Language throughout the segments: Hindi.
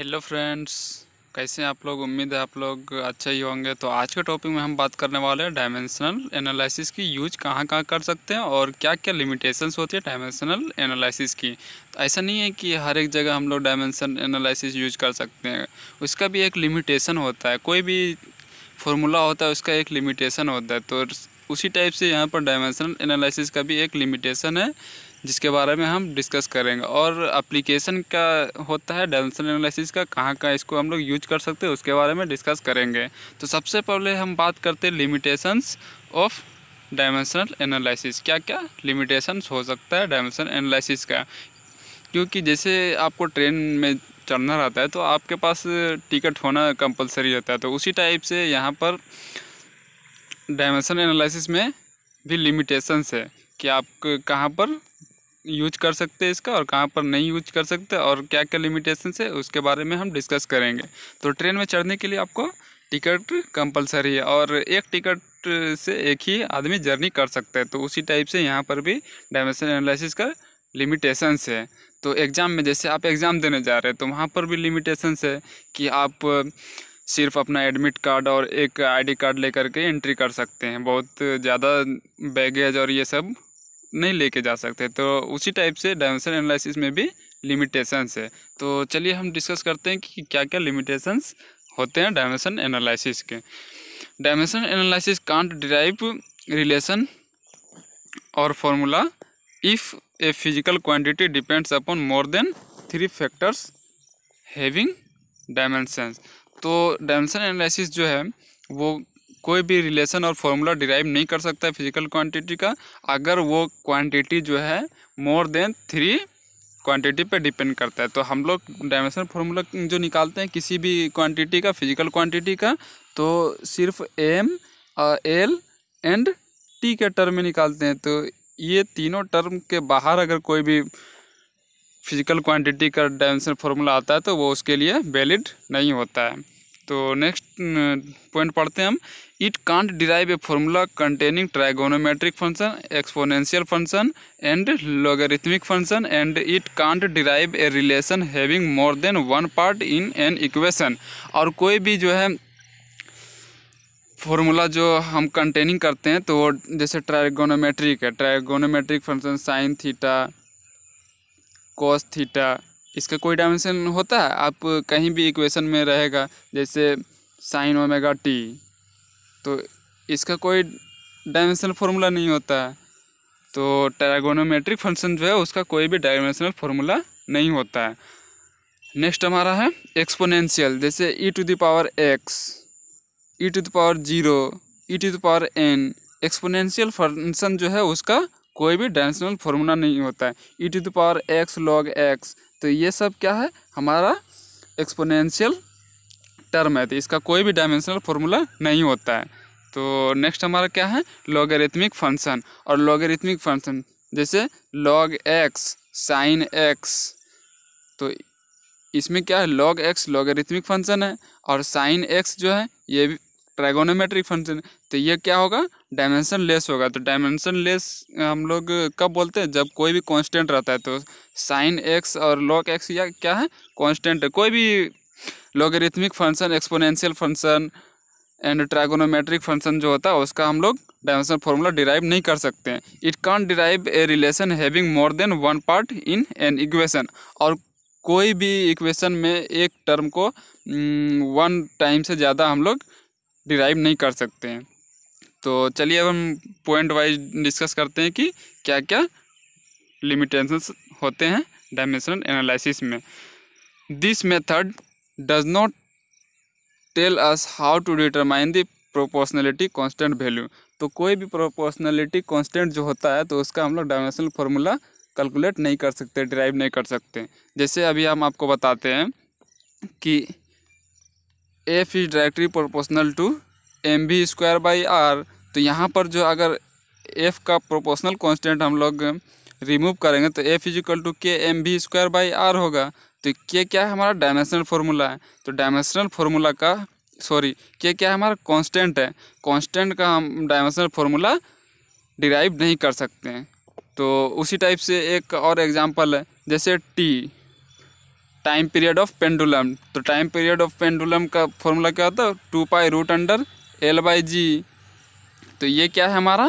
हेलो फ्रेंड्स कैसे हैं आप लोग उम्मीद है आप लोग अच्छे ही होंगे तो आज के टॉपिक में हम बात करने वाले हैं डायमेंशनल एनालिसिस की यूज कहाँ कहाँ कर सकते हैं और क्या क्या लिमिटेशंस होती है डायमेंशनल एनालिसिस की तो ऐसा नहीं है कि हर एक जगह हम लोग डायमेंशन एनालिसिस यूज कर सकते हैं उसका भी एक लिमिटेशन होता है कोई भी फॉर्मूला होता है उसका एक लिमिटेशन होता है तो उसी टाइप से यहाँ पर डायमेंशनल एनालिसिस का भी एक लिमिटेशन है जिसके बारे में हम डिस्कस करेंगे और अप्लीकेशन का होता है डायमेंशनल एनालिसिस का कहाँ कहाँ इसको हम लोग यूज कर सकते हैं उसके बारे में डिस्कस करेंगे तो सबसे पहले हम बात करते हैं लिमिटेशंस ऑफ डायमेंशनल एनालिसिस क्या क्या लिमिटेशंस हो सकता है डायमेंशनल एनालिसिस का क्योंकि जैसे आपको ट्रेन में चढ़ना रहता है तो आपके पास टिकट होना कंपलसरी रहता है तो उसी टाइप से यहाँ पर डायमेंशन एनालिसिस में भी लिमिटेशंस है कि आप कहाँ पर यूज कर सकते हैं इसका और कहाँ पर नहीं यूज कर सकते और क्या क्या लिमिटेशन है उसके बारे में हम डिस्कस करेंगे तो ट्रेन में चढ़ने के लिए आपको टिकट कंपलसरी है और एक टिकट से एक ही आदमी जर्नी कर सकता है तो उसी टाइप से यहाँ पर भी डायमेंशन एनालिसिस का लिमिटेशंस है तो एग्ज़ाम में जैसे आप एग्ज़ाम देने जा रहे हैं तो वहाँ पर भी लिमिटेशंस है कि आप सिर्फ अपना एडमिट कार्ड और एक आईडी कार्ड लेकर के एंट्री कर सकते हैं बहुत ज़्यादा बैगेज और ये सब नहीं लेके जा सकते तो उसी टाइप से डायमेंशन एनालिसिस में भी लिमिटेशंस है तो चलिए हम डिस्कस करते हैं कि क्या क्या लिमिटेशंस होते हैं डायमेंशन एनालिसिस के dimension analysis can't derive relation और formula if a physical quantity depends upon more than three factors having dimensions तो डायमेंशन एनालिसिस जो है वो कोई भी रिलेशन और फॉर्मूला डिराइव नहीं कर सकता है फिजिकल क्वांटिटी का अगर वो क्वांटिटी जो है मोर देन थ्री क्वांटिटी पे डिपेंड करता है तो हम लोग डायमेंशन फार्मूला जो निकालते हैं किसी भी क्वांटिटी का फिजिकल क्वांटिटी का तो सिर्फ एम एल एंड टी के टर्म में निकालते हैं तो ये तीनों टर्म के बाहर अगर कोई भी फिजिकल क्वांटिटी का डायमेंशन फार्मूला आता है तो वो उसके लिए वैलिड नहीं होता है तो नेक्स्ट पॉइंट पढ़ते हैं हम it can't derive a formula containing trigonometric function exponential function and logarithmic function and it can't derive a relation having more than one part in an equation और कोई भी जो है फॉर्मूला जो हम कंटेनिंग करते हैं तो जैसे ट्राइगोनोमेट्रिक है trigonometric function sine theta cos theta इसका कोई डायमेंशन होता है आप कहीं भी इक्वेशन में रहेगा जैसे साइन ओमेगा टी तो इसका कोई डायमेंशनल फार्मूला नहीं होता है तो टैगोनोमेट्रिक फंक्शन जो है उसका कोई भी डायमेंशनल फार्मूला नहीं होता है नेक्स्ट हमारा है एक्सपोनेंशियल जैसे e to the power x e to the power zero e to the power n exponential function जो है उसका कोई भी डायमेंशनल फार्मूला नहीं होता है e to the power x log x तो ये सब क्या है हमारा एक्सपोनेंशियल टर्म है तो इसका कोई भी डायमेंशनल फॉर्मूला नहीं होता है तो नेक्स्ट हमारा क्या है लॉगरिथमिक फंक्शन और लॉगरिथमिक फंक्शन जैसे लॉग एक्स साइन एक्स तो इसमें क्या है लॉग एक्स लॉगरिथमिक फंक्शन है और साइन एक्स जो है ये भी ट्राइगोनोमेट्रिक फंक्शन तो ये क्या होगा डायमेंशन लेस होगा तो डायमेंशन लेस हम लोग कब बोलते हैं जब कोई भी कांस्टेंट रहता है तो साइन एक्स और लॉक एक्स या क्या है कांस्टेंट है कोई भी logarithmic function exponential function and trigonometric function जो होता है उसका हम लोग डायमेंशन फॉर्मूला डिराइव नहीं कर सकते हैं it can't derive a relation having more than one part in an equation और कोई भी इक्वेशन में एक टर्म को वन mm, टाइम से ज़्यादा हम लोग डिराइव नहीं कर सकते हैं तो चलिए अब हम पॉइंट वाइज डिस्कस करते हैं कि क्या क्या लिमिटेशंस होते हैं डायमेंशनल एनालिसिस में this method does not tell us how to determine the proportionality constant value तो कोई भी प्रोपोर्शनलिटी कांस्टेंट जो होता है तो उसका हम लोग डायमेंशनल फार्मूला कैलकुलेट नहीं कर सकते डिराइव नहीं कर सकते जैसे अभी हम आपको बताते हैं कि F is directly proportional to M B square by R तो यहाँ पर जो अगर एफ का प्रोपोर्शनल कॉन्स्टेंट हम लोग रिमूव करेंगे तो F is equal to K M B square by R होगा तो के क्या है हमारा डायमेंशनल फार्मूला है तो डायमेंशनल फार्मूला का सॉरी के क्या है हमारा कॉन्स्टेंट है कॉन्स्टेंट का हम डायमेंशनल फार्मूला डिराइव नहीं कर सकते हैं तो उसी टाइप से एक और एग्जाम्पल है जैसे T time period of pendulum तो टाइम पीरियड ऑफ पेंडुलम का फॉर्मूला क्या होता है two pi root under L by G तो ये क्या है हमारा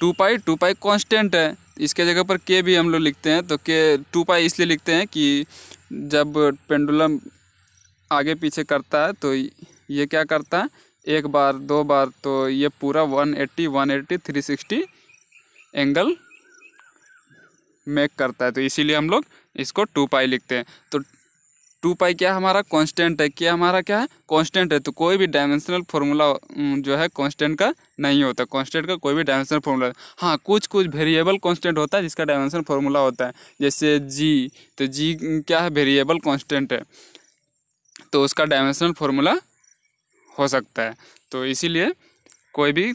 two pi two pi constant है इसके जगह पर के भी हम लोग लिखते हैं तो के टू पाई इसलिए लिखते हैं कि जब पेंडुलम आगे पीछे करता है तो ये क्या करता है एक बार दो बार तो ये पूरा one one eighty eighty three sixty angle make करता है तो इसीलिए हम लोग इसको टू पाई लिखते हैं तो टू पाई क्या हमारा कांस्टेंट है क्या हमारा क्या है कांस्टेंट है तो कोई भी डायमेंशनल फार्मूला जो है कांस्टेंट का नहीं होता कांस्टेंट का कोई भी डायमेंशनल फार्मूला हाँ कुछ कुछ वेरिएबल कांस्टेंट होता है जिसका डायमेंशनल फार्मूला होता है जैसे जी तो जी क्या है वेरिएबल कांस्टेंट है तो उसका डायमेंशनल फार्मूला हो सकता है तो इसीलिए कोई भी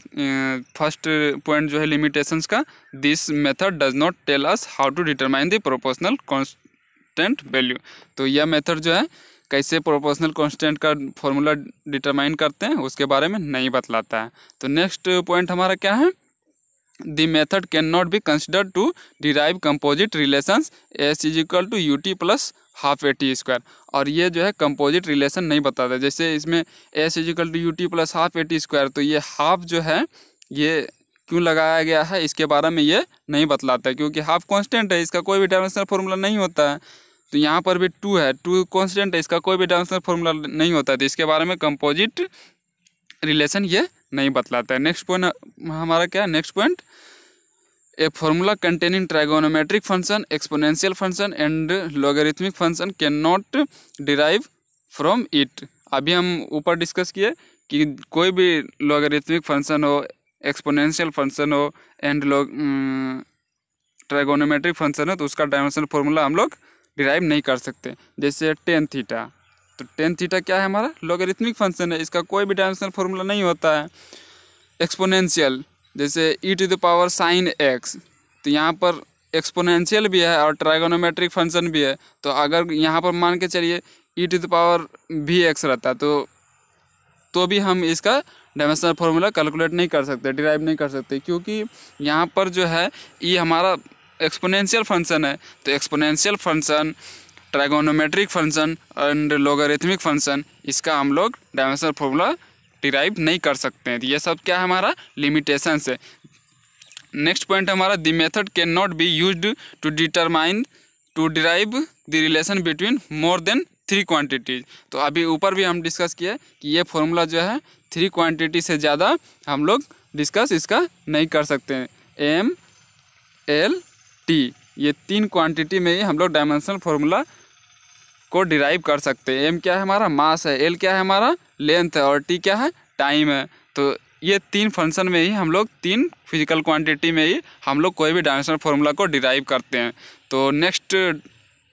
फर्स्ट पॉइंट जो है लिमिटेशंस का this method does not tell us how to determine the proportional constant value तो यह मेथड जो है कैसे प्रोपोर्शनल कॉन्स्टेंट का फॉर्मूला डिटरमाइन करते हैं उसके बारे में नहीं बतलाता है तो नेक्स्ट पॉइंट हमारा क्या है can not be consider to derive composite composite S is equal to U T plus half A T square और ये जो है कंपोजिट रिलेशन नहीं बताता जैसे इसमें S is equal to U T plus half A T square तो ये हाफ जो है ये क्यों लगाया गया है इसके बारे में ये नहीं बतलाता है क्योंकि हाफ कॉन्स्टेंट है इसका कोई भी डायमेंशनल फॉर्मूला नहीं होता है तो यहाँ पर भी टू है टू कॉन्स्टेंट है इसका कोई भी डायमेंशनल फॉर्मूला नहीं होता है तो इसके बारे में कंपोजिट रिलेशन ये नहीं बतलाता है नेक्स्ट पॉइंट हमारा क्या है next point a formula containing trigonometric function exponential function and logarithmic function can not derive from it अभी हम ऊपर डिस्कस किए कि कोई भी लॉगरिथमिक फंक्शन हो एक्सपोनेंशियल फंक्शन हो एंड लॉग ट्राइगोनोमेट्रिक फंक्शन हो तो उसका डायमेंशनल फॉर्मूला हम लोग डिराइव नहीं कर सकते जैसे टेन थीटा तो टेन थीटा क्या है हमारा लॉगरिथमिक फंक्शन है इसका कोई भी डायमेंशनल फॉर्मूला नहीं होता है एक्सपोनेंशियल जैसे e to the power sine x तो यहाँ पर एक्सपोनेंशियल भी है और ट्राइगोनोमेट्रिक फंक्शन भी है तो अगर यहाँ पर मान के चलिए ई टू द पावर भी एक्स रहता तो तो भी हम इसका डायमेंशनल फार्मूला कैलकुलेट नहीं कर सकते डिराइव नहीं कर सकते क्योंकि यहाँ पर जो है ये e हमारा एक्सपोनेंशियल फंक्शन है तो exponential function trigonometric function and logarithmic function इसका हम लोग डायमेंशनल फॉर्मूला डिराइव नहीं कर सकते हैं तो ये सब क्या है हमारा लिमिटेशन से नेक्स्ट पॉइंट हमारा the method can not be use to determine to derive the relation between more than three quantities तो अभी ऊपर भी हम डिस्कस किए कि ये फॉर्मूला जो है थ्री क्वांटिटी से ज़्यादा हम लोग डिस्कस इसका नहीं कर सकते हैं एम एल टी ये तीन क्वांटिटी में ही हम लोग डायमेंशनल फार्मूला को डिराइव कर सकते हैं एम क्या है हमारा मास है एल क्या है हमारा लेंथ है और टी क्या है टाइम है तो ये तीन फंक्शन में ही हम लोग तीन फिजिकल क्वांटिटी में ही हम लोग कोई भी डायमेंशनल फार्मूला को डिराइव करते हैं तो नेक्स्ट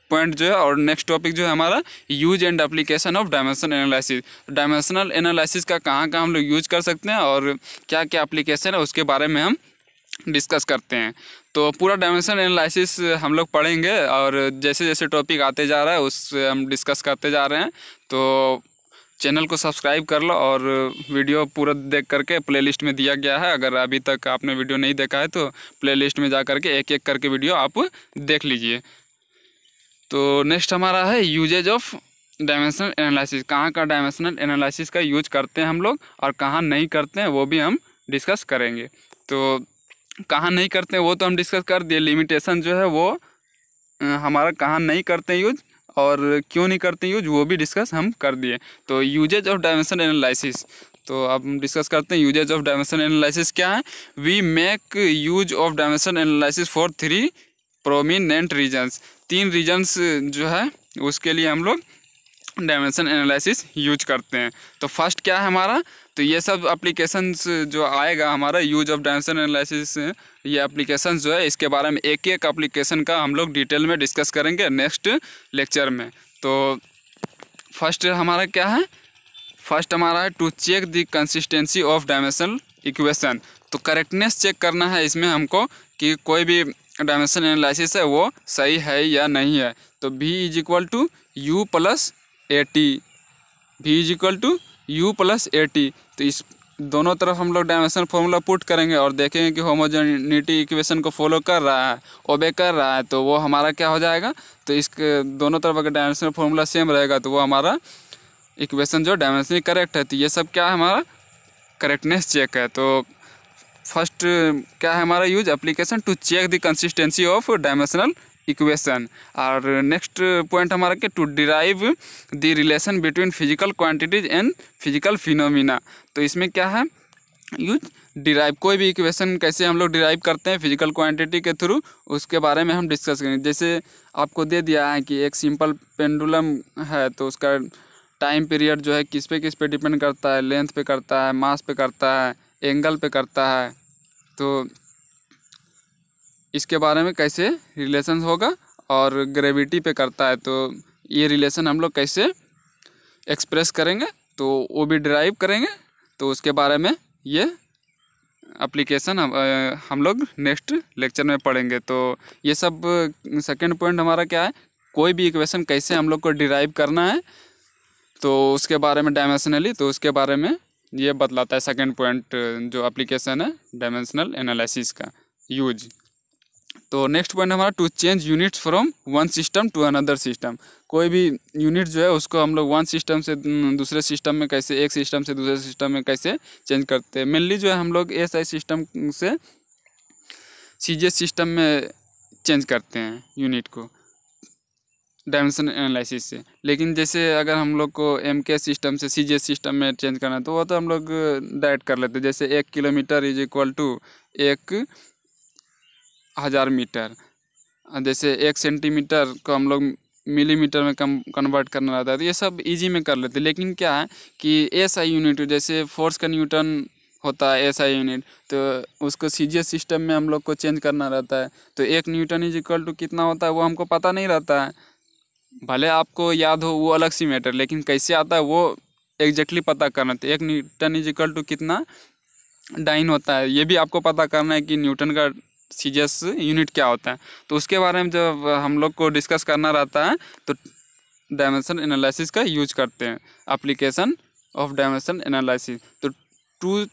पॉइंट जो है और नेक्स्ट टॉपिक जो है हमारा use and application of dimensional analysis dimensional analysis का कहाँ कहाँ हम लोग यूज कर सकते हैं और क्या क्या एप्लीकेशन है उसके बारे में हम डिस्कस करते हैं तो पूरा डायमेंशन एनालिसिस हम लोग पढ़ेंगे और जैसे जैसे टॉपिक आते जा रहा है उस हम डिस्कस करते जा रहे हैं तो चैनल को सब्सक्राइब कर लो और वीडियो पूरा देख करके प्लेलिस्ट में दिया गया है अगर अभी तक आपने वीडियो नहीं देखा है तो प्लेलिस्ट में जा करके एक एक करके वीडियो आप देख लीजिए तो नेक्स्ट हमारा है यूजेज ऑफ डायमेंशनल एनालिसिस कहाँ का डायमेंशनल एनालिसिस का यूज करते हैं हम लोग और कहाँ नहीं करते हैं वो भी हम डिस्कस करेंगे तो कहाँ नहीं करते वो तो हम डिस्कस कर दिए लिमिटेशन जो है वो हमारा कहाँ नहीं करते यूज और क्यों नहीं करते यूज वो भी डिस्कस हम कर दिए तो यूजेज ऑफ डायमेंशन एनालिसिस तो अब हम डिस्कस करते हैं यूजेज ऑफ डायमेंशन एनालिसिस क्या है we make use of dimension analysis for three prominent reasons तीन रीजन्स जो है उसके लिए हम लोग डायमेंशन एनालिसिस यूज करते हैं तो फर्स्ट क्या है हमारा तो ये सब अप्लीकेशंस जो आएगा हमारा यूज ऑफ डायमेंशन एनालिसिस ये अप्लीकेशन जो है इसके बारे में एक एक अप्लीकेशन का हम लोग डिटेल में डिस्कस करेंगे नेक्स्ट लेक्चर में तो फर्स्ट हमारा क्या है फर्स्ट हमारा है to check the consistency of dimensional equation तो करेक्टनेस चेक करना है इसमें हमको कि कोई भी डायमेंशन एनालिसिस है वो सही है या नहीं है तो V is equal to U plus A T V is equal to U plus A T तो इस दोनों तरफ हम लोग डायमेंशन फॉर्मूला पुट करेंगे और देखेंगे कि होमोजेनिटी इक्वेशन को फॉलो कर रहा है ओबे कर रहा है तो वो हमारा क्या हो जाएगा तो इसके दोनों तरफ अगर डायमेंशन फॉर्मूला सेम रहेगा तो वो हमारा इक्वेशन जो डायमेंशन करेक्ट है तो ये सब क्या है हमारा करेक्टनेस चेक है तो फर्स्ट क्या है हमारा use application to check the consistency of dimensional equation और नेक्स्ट पॉइंट हमारा कि to derive the relation between physical quantities and physical phenomena तो इसमें क्या है यूज डिराइव कोई भी इक्वेशन कैसे हम लोग डिराइव करते हैं फिजिकल क्वांटिटी के थ्रू उसके बारे में हम डिस्कस करेंगे जैसे आपको दे दिया है कि एक सिंपल पेंडुलम है तो उसका टाइम पीरियड जो है किस पे किस पे डिपेंड करता है लेंथ पे करता है मास पे करता है एंगल पे करता है तो इसके बारे में कैसे रिलेशन होगा और ग्रेविटी पे करता है तो ये रिलेशन हम लोग कैसे एक्सप्रेस करेंगे तो वो भी ड्राइव करेंगे तो उसके बारे में ये अप्लीकेशन हम हम लोग नेक्स्ट लेक्चर में पढ़ेंगे तो ये सब सेकेंड पॉइंट हमारा क्या है कोई भी इक्वेशन कैसे हम लोग को डिराइव करना है तो उसके बारे में डायमेंशनली तो उसके बारे में ये बतलाता है सेकेंड पॉइंट जो एप्लीकेशन है डायमेंशनल एनालिसिस का यूज तो नेक्स्ट पॉइंट हमारा to change units from one system to another system कोई भी यूनिट जो है उसको हम लोग वन सिस्टम से दूसरे सिस्टम में कैसे एक सिस्टम से दूसरे सिस्टम में कैसे चेंज करते हैं मेनली जो है हम लोग एस आई सिस्टम से सी सिस्टम में चेंज करते हैं यूनिट को डायमेंशन एनालिसिस से लेकिन जैसे अगर हम लोग को एम के सिस्टम से सी सिस्टम में चेंज करना है तो वो तो हम लोग डायरेक्ट uh, कर लेते हैं जैसे एक किलोमीटर इज इक्वल टू एक हज़ार मीटर जैसे एक सेंटीमीटर को हम लोग मिलीमीटर में कम कन्वर्ट करना रहता है तो ये सब इजी में कर लेते लेकिन क्या है कि एस आई यूनिट जैसे फोर्स का न्यूटन होता है एस आई यूनिट तो उसको सीजीएस सिस्टम में हम लोग को चेंज करना रहता है तो एक न्यूटन इज इक्वल टू कितना होता है वो हमको पता नहीं रहता है भले आपको याद हो वो अलग सी मैटर लेकिन कैसे आता है वो एग्जैक्टली पता करना तो एक न्यूटन इज इक्वल टू कितना डाइन होता है ये भी आपको पता करना है कि न्यूटन का सी यूनिट क्या होता है तो उसके बारे में जब हम लोग को डिस्कस करना रहता है तो डायमेंशन एनालिसिस का यूज करते हैं अप्लीकेशन ऑफ डायमेंशन एनालिसिस तो to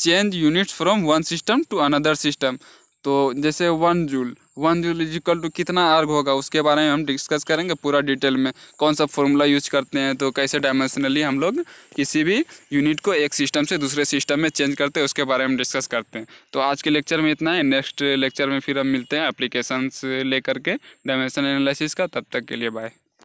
change units from one system to another system तो जैसे one joule one joule is equal to कितना आर्ग होगा उसके बारे में हम डिस्कस करेंगे पूरा डिटेल में कौन सा फॉर्मूला यूज करते हैं तो कैसे डायमेंशनली हम लोग किसी भी यूनिट को एक सिस्टम से दूसरे सिस्टम में चेंज करते हैं उसके बारे में डिस्कस करते हैं तो आज के लेक्चर में इतना है नेक्स्ट लेक्चर में फिर हम मिलते हैं अप्लीकेशन लेकर के डायमेंशन एनालिसिस का तब तक के लिए बाय